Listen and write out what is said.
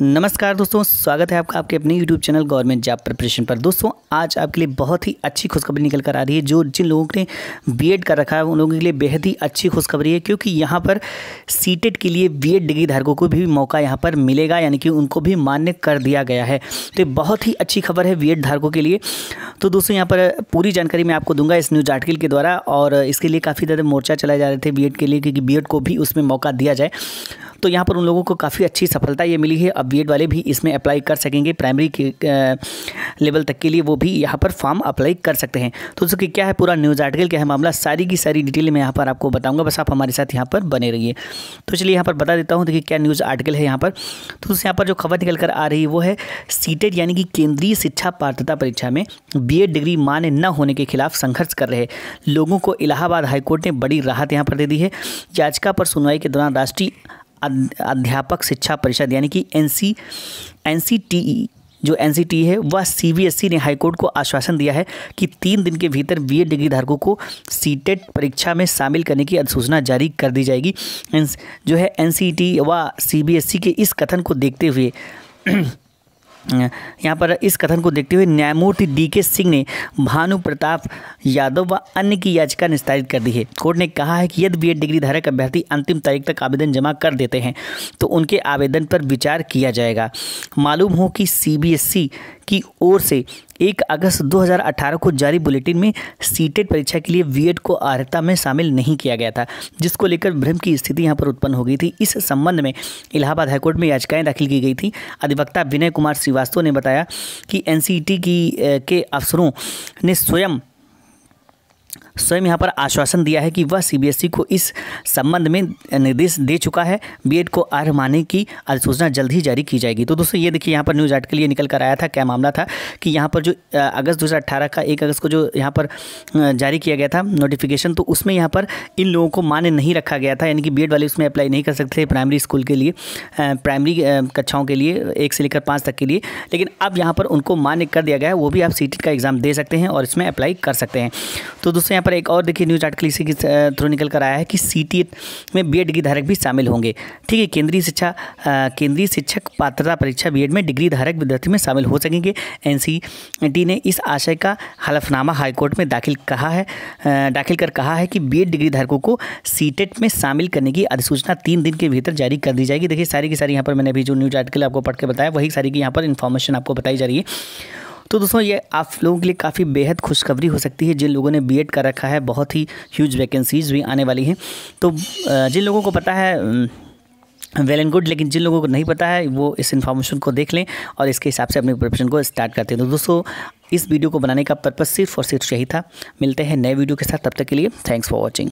नमस्कार दोस्तों स्वागत है आपका आपके अपने YouTube channel government job preparation पर दोस्तों आज आपके लिए बहुत ही अच्छी खुशखबरी निकल कर आ रही है जो जिन लोगों ने बी कर रखा है उन लोगों के लिए बेहद ही अच्छी खुशखबरी है क्योंकि यहाँ पर सीटेट के लिए एड डिग्री धारकों को भी मौका यहाँ पर मिलेगा यानी कि उनको भी मान्य कर दिया गया है तो बहुत ही अच्छी खबर है बी धारकों के लिए तो दोस्तों यहाँ पर पूरी जानकारी मैं आपको दूंगा इस न्यूज आर्टिकल के द्वारा और इसके लिए काफ़ी ज़्यादा मोर्चा चलाए जा रहे थे बी के लिए क्योंकि बी को भी उसमें मौका दिया जाए तो यहाँ पर उन लोगों को काफ़ी अच्छी सफलता ये मिली है आप बी वाले भी इसमें अप्लाई कर सकेंगे प्राइमरी के लेवल तक के लिए वो भी यहाँ पर फॉर्म अप्लाई कर सकते हैं तो दोस्तों क्या है पूरा न्यूज़ आर्टिकल क्या है मामला सारी की सारी डिटेल मैं यहाँ पर आपको बताऊँगा बस आप हमारे साथ यहाँ पर बने रहिए तो चलिए यहाँ पर बता देता हूँ देखिए क्या न्यूज़ आर्टिकल है यहाँ पर तो यहाँ पर जो खबर निकल कर आ रही वो है सीटेड यानी कि केंद्रीय शिक्षा पात्रता परीक्षा में बी डिग्री मान्य न होने के खिलाफ संघर्ष कर रहे लोगों को इलाहाबाद हाईकोर्ट ने बड़ी राहत यहाँ पर दे दी है याचिका पर सुनवाई के दौरान राष्ट्रीय अध्यापक शिक्षा परिषद यानी कि N C N C T E जो एन सी टी है वह सी बी एस ने हाईकोर्ट को आश्वासन दिया है कि तीन दिन के भीतर बी डिग्री धारकों को सीटेट परीक्षा में शामिल करने की अधिसूचना जारी कर दी जाएगी जो है एन सी टी व सी बी एस ई के इस कथन को देखते हुए यहाँ पर इस कथन को देखते हुए न्यायमूर्ति डी के सिंह ने भानु प्रताप यादव व अन्य की याचिका निस्तारित कर दी है कोर्ट ने कहा है कि यदि बी डिग्री धारक अभ्यर्थी अंतिम तारीख तक आवेदन जमा कर देते हैं तो उनके आवेदन पर विचार किया जाएगा मालूम हो कि सी की ओर से एक अगस्त 2018 को जारी बुलेटिन में सीटेट परीक्षा के लिए वीएड को अर्हता में शामिल नहीं किया गया था जिसको लेकर भ्रम की स्थिति यहां पर उत्पन्न हो गई थी इस संबंध में इलाहाबाद हाईकोर्ट में याचिकाएं दाखिल की गई थी अधिवक्ता विनय कुमार श्रीवास्तव ने बताया कि एनसीईटी की के अफसरों ने स्वयं स्वयं यहाँ पर आश्वासन दिया है कि वह सीबीएसई e को इस संबंध में निर्देश दे चुका है बीएड को आर माने की अधिसूचना जल्द ही जारी की जाएगी तो दोस्तों ये देखिए यहाँ पर न्यूज़ आर्टिकल ये निकल कर आया था क्या मामला था कि यहाँ पर जो अगस्त दो का एक अगस्त को जो यहाँ पर जारी किया गया था नोटिफिकेशन तो उसमें यहाँ पर इन लोगों को मान्य नहीं रखा गया था यानी कि बी वाले उसमें अप्लाई नहीं कर सकते प्राइमरी स्कूल के लिए प्राइमरी कक्षाओं के लिए एक से लेकर पाँच तक के लिए लेकिन अब यहाँ पर उनको मान्य कर दिया गया है वो भी आप सी e का एग्ज़ाम दे सकते हैं और इसमें अप्लाई कर सकते हैं तो दोस्तों यहाँ पर एक और देखिए न्यूज आर्टिकल इसी के थ्रू निकल कर आया है कि सी में बी डिग्री धारक भी शामिल होंगे ठीक है केंद्रीय शिक्षा केंद्रीय शिक्षक पात्रता परीक्षा बी में डिग्री धारक विद्यार्थी में शामिल हो सकेंगे एन ने इस आशय का हलफनामा हाईकोर्ट में दाखिल कहा है दाखिल कर कहा है कि बी डिग्री धारकों को सी में शामिल करने की अधिसूचना तीन दिन के भीतर जारी कर दी जाएगी देखिए सारी की सारी यहाँ पर मैंने अभी जो न्यूज आर्टिकल आपको पढ़ के बताया वही सारी की यहाँ पर इन्फॉर्मेशन आपको बताई जा रही है तो दोस्तों ये आप लोगों के लिए काफ़ी बेहद खुशखबरी हो सकती है जिन लोगों ने बी कर रखा है बहुत ही ह्यूज वैकेंसीज़ भी आने वाली हैं तो जिन लोगों को पता है वेल एंड गुड लेकिन जिन लोगों को नहीं पता है वो इस इन्फॉर्मेशन को देख लें और इसके हिसाब से अपनी प्रिपरेशन को स्टार्ट करते हैं तो दोस्तों इस वीडियो को बनाने का पर्पज़ सिर्फ और सिर्फ यही था मिलते हैं नए वीडियो के साथ तब तक के लिए थैंक्स फॉर वॉचिंग